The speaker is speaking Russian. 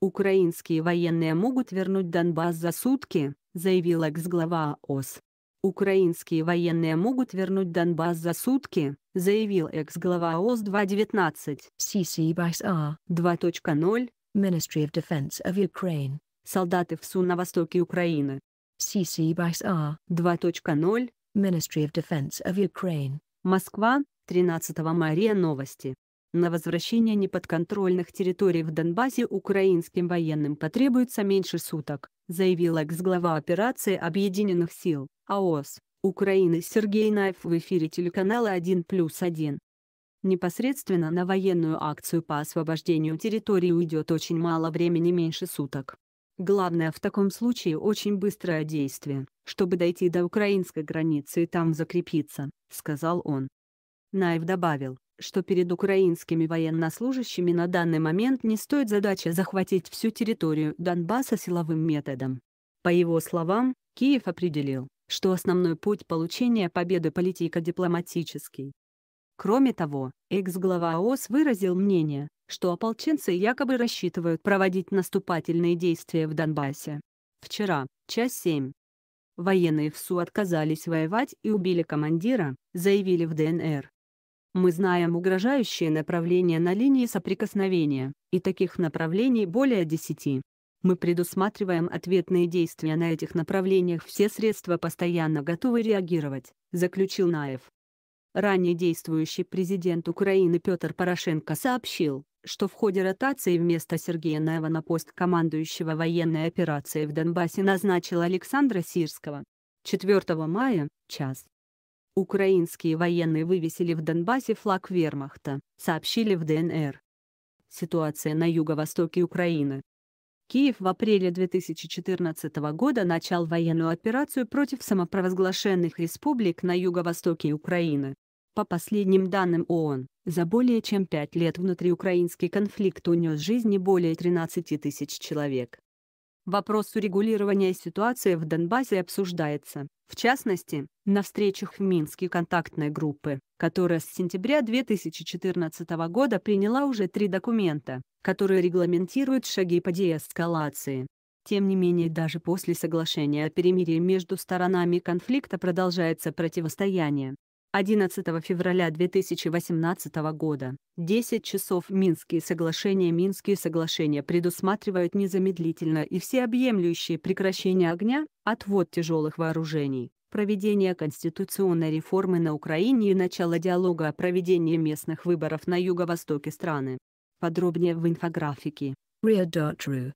Украинские военные могут вернуть Донбасс за сутки, заявил экс-глава ООС. Украинские военные могут вернуть Донбасс за сутки, заявил экс-глава ООС 2.19. CC 2.0 Ministry of Defense of Ukraine. Солдаты в СУ на востоке Украины. CC BICE R 2.0 Ministry of Defense of Ukraine. Москва, 13 мая новости. На возвращение неподконтрольных территорий в Донбассе украинским военным потребуется меньше суток, заявил экс-глава операции Объединенных сил, АОС, Украины Сергей Найф в эфире телеканала 1 плюс 1. Непосредственно на военную акцию по освобождению территории уйдет очень мало времени меньше суток. Главное в таком случае очень быстрое действие, чтобы дойти до украинской границы и там закрепиться, сказал он. Наев добавил, что перед украинскими военнослужащими на данный момент не стоит задача захватить всю территорию Донбасса силовым методом. По его словам, Киев определил, что основной путь получения победы политико-дипломатический. Кроме того, экс-глава ООС выразил мнение, что ополченцы якобы рассчитывают проводить наступательные действия в Донбассе. Вчера, час 7. Военные в СУ отказались воевать и убили командира, заявили в ДНР. Мы знаем угрожающие направления на линии соприкосновения, и таких направлений более 10. Мы предусматриваем ответные действия на этих направлениях все средства постоянно готовы реагировать, заключил Наев. Ранее действующий президент Украины Петр Порошенко сообщил, что в ходе ротации вместо Сергея Наева на пост командующего военной операцией в Донбассе назначил Александра Сирского. 4 мая, час, Украинские военные вывесили в Донбассе флаг вермахта, сообщили в ДНР. Ситуация на юго-востоке Украины. Киев в апреле 2014 года начал военную операцию против самопровозглашенных республик на юго-востоке Украины. По последним данным ООН, за более чем пять лет внутриукраинский конфликт унес жизни более 13 тысяч человек. Вопрос урегулирования ситуации в Донбассе обсуждается, в частности, на встречах в Минске контактной группы, которая с сентября 2014 года приняла уже три документа, которые регламентируют шаги по деэскалации. Тем не менее даже после соглашения о перемирии между сторонами конфликта продолжается противостояние, 11 февраля 2018 года. 10 часов Минские соглашения Минские соглашения предусматривают незамедлительно и всеобъемлющее прекращение огня, отвод тяжелых вооружений, проведение конституционной реформы на Украине и начало диалога о проведении местных выборов на юго-востоке страны. Подробнее в инфографике. Ria.ru